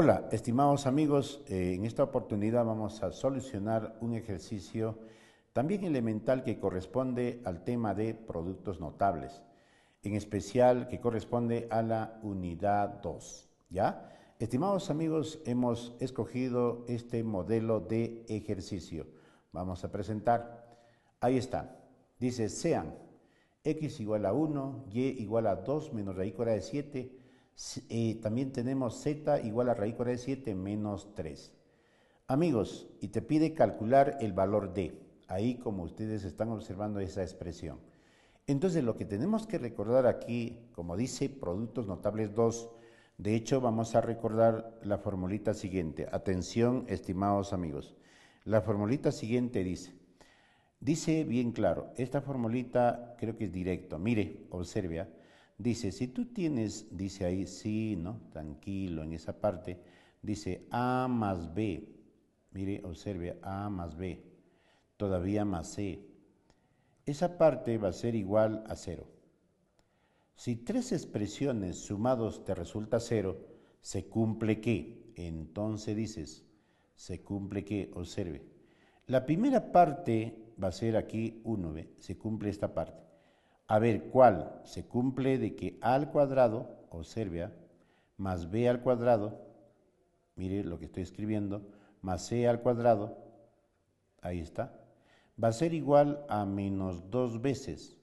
Hola, estimados amigos, eh, en esta oportunidad vamos a solucionar un ejercicio también elemental que corresponde al tema de productos notables, en especial que corresponde a la unidad 2, ¿ya? Estimados amigos, hemos escogido este modelo de ejercicio. Vamos a presentar. Ahí está. Dice, sean x igual a 1, y e igual a 2 menos raíz cuadrada de 7, eh, también tenemos z igual a raíz cuadrada de 7 menos 3. Amigos, y te pide calcular el valor d. Ahí como ustedes están observando esa expresión. Entonces lo que tenemos que recordar aquí, como dice productos notables 2, de hecho vamos a recordar la formulita siguiente. Atención, estimados amigos. La formulita siguiente dice, dice bien claro, esta formulita creo que es directo. Mire, observe. ¿ah? Dice, si tú tienes, dice ahí, sí, ¿no? Tranquilo, en esa parte, dice A más B. Mire, observe, A más B, todavía más C. Esa parte va a ser igual a cero. Si tres expresiones sumados te resulta cero, se cumple qué? entonces dices, se cumple qué? observe. La primera parte va a ser aquí 1, se cumple esta parte a ver cuál se cumple de que a al cuadrado, observe, más b al cuadrado, mire lo que estoy escribiendo, más c al cuadrado, ahí está, va a ser igual a menos dos veces,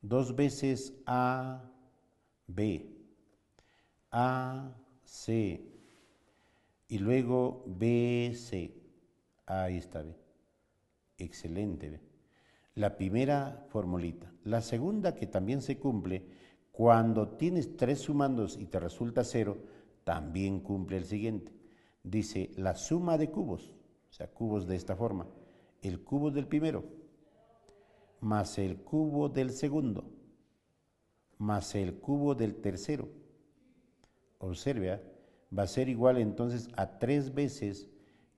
dos veces a b, a c, y luego b, c, ahí está b, excelente b. La primera formulita. La segunda que también se cumple, cuando tienes tres sumandos y te resulta cero, también cumple el siguiente. Dice la suma de cubos, o sea, cubos de esta forma. El cubo del primero, más el cubo del segundo, más el cubo del tercero. Observe, ¿ah? va a ser igual entonces a tres veces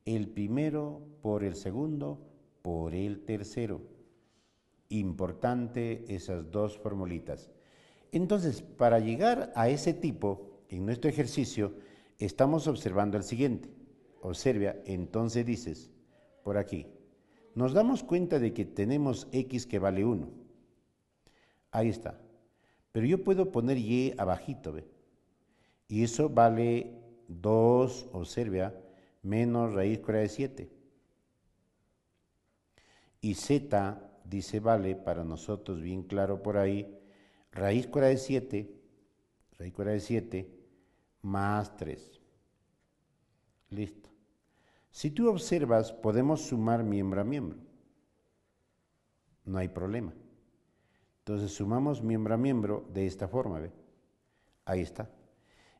el primero por el segundo por el tercero. Importante esas dos formulitas. Entonces, para llegar a ese tipo, en nuestro ejercicio, estamos observando el siguiente. Observa, entonces dices, por aquí, nos damos cuenta de que tenemos x que vale 1. Ahí está. Pero yo puedo poner y abajito, ¿ve? Y eso vale 2, observa, menos raíz cuadrada de 7. Y z dice Vale, para nosotros bien claro por ahí, raíz cuadrada de 7, raíz cuadrada de 7, más 3. Listo. Si tú observas, podemos sumar miembro a miembro. No hay problema. Entonces sumamos miembro a miembro de esta forma, ¿ve? Ahí está.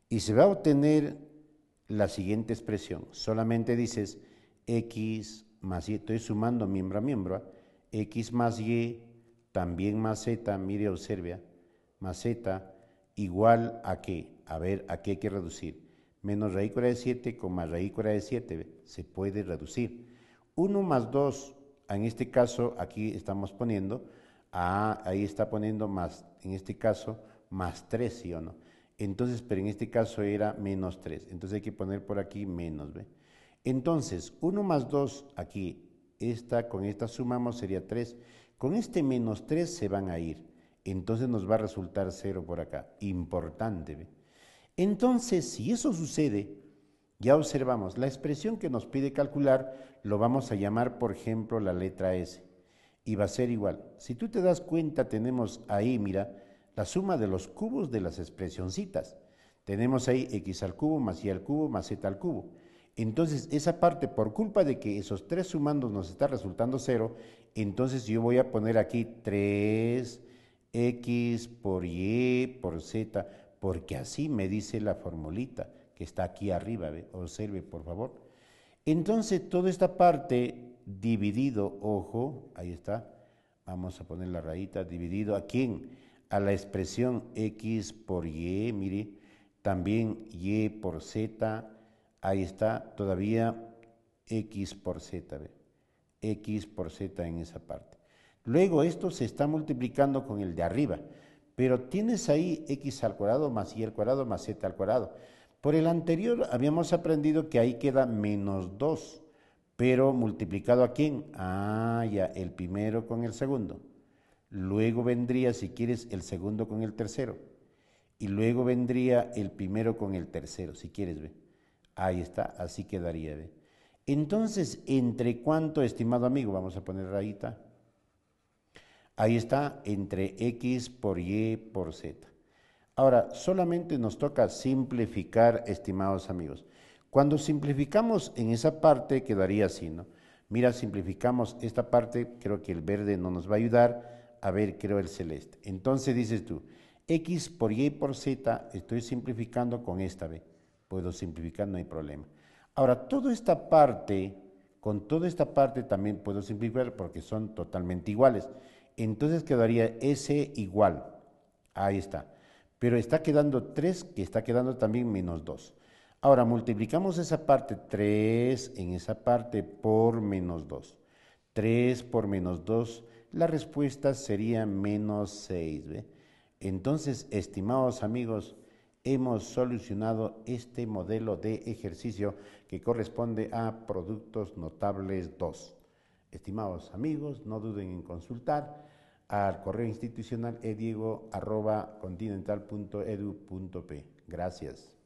Y se va a obtener la siguiente expresión. Solamente dices x más 7. Estoy sumando miembro a miembro. ¿ah? X más Y también más Z, mire, observe, más Z igual a qué. A ver, ¿a qué hay que reducir? Menos raíz cuadrada de 7, más cuadrada de 7 se puede reducir. 1 más 2, en este caso aquí estamos poniendo, a, ahí está poniendo más, en este caso, más 3, ¿sí o no? Entonces, pero en este caso era menos 3. Entonces hay que poner por aquí menos, B. Entonces, 1 más 2 aquí esta con esta sumamos sería 3. Con este menos 3 se van a ir. Entonces nos va a resultar 0 por acá. Importante. Entonces, si eso sucede, ya observamos, la expresión que nos pide calcular lo vamos a llamar, por ejemplo, la letra S. Y va a ser igual. Si tú te das cuenta, tenemos ahí, mira, la suma de los cubos de las expresioncitas. Tenemos ahí x al cubo más y al cubo más z al cubo. Entonces, esa parte, por culpa de que esos tres sumandos nos está resultando cero, entonces yo voy a poner aquí 3x por y por z, porque así me dice la formulita que está aquí arriba, observe por favor. Entonces, toda esta parte dividido, ojo, ahí está, vamos a poner la rayita, dividido, ¿a quién? A la expresión x por y, mire, también y por z, ahí está todavía X por Z, ¿ve? X por Z en esa parte. Luego esto se está multiplicando con el de arriba, pero tienes ahí X al cuadrado más Y al cuadrado más Z al cuadrado. Por el anterior habíamos aprendido que ahí queda menos 2, pero multiplicado a quién? Ah, ya, el primero con el segundo. Luego vendría, si quieres, el segundo con el tercero. Y luego vendría el primero con el tercero, si quieres, ve. Ahí está, así quedaría. ¿eh? Entonces, ¿entre cuánto, estimado amigo? Vamos a poner rayita. Ahí está, entre X por Y por Z. Ahora, solamente nos toca simplificar, estimados amigos. Cuando simplificamos en esa parte quedaría así, ¿no? Mira, simplificamos esta parte, creo que el verde no nos va a ayudar, a ver, creo el celeste. Entonces dices tú, X por Y por Z, estoy simplificando con esta, B puedo simplificar, no hay problema. Ahora, toda esta parte, con toda esta parte también puedo simplificar porque son totalmente iguales. Entonces quedaría S igual. Ahí está. Pero está quedando 3, que está quedando también menos 2. Ahora, multiplicamos esa parte 3 en esa parte por menos 2. 3 por menos 2, la respuesta sería menos 6. Entonces, estimados amigos, hemos solucionado este modelo de ejercicio que corresponde a productos notables 2. Estimados amigos, no duden en consultar al correo institucional ediego.continental.edu.p. Gracias.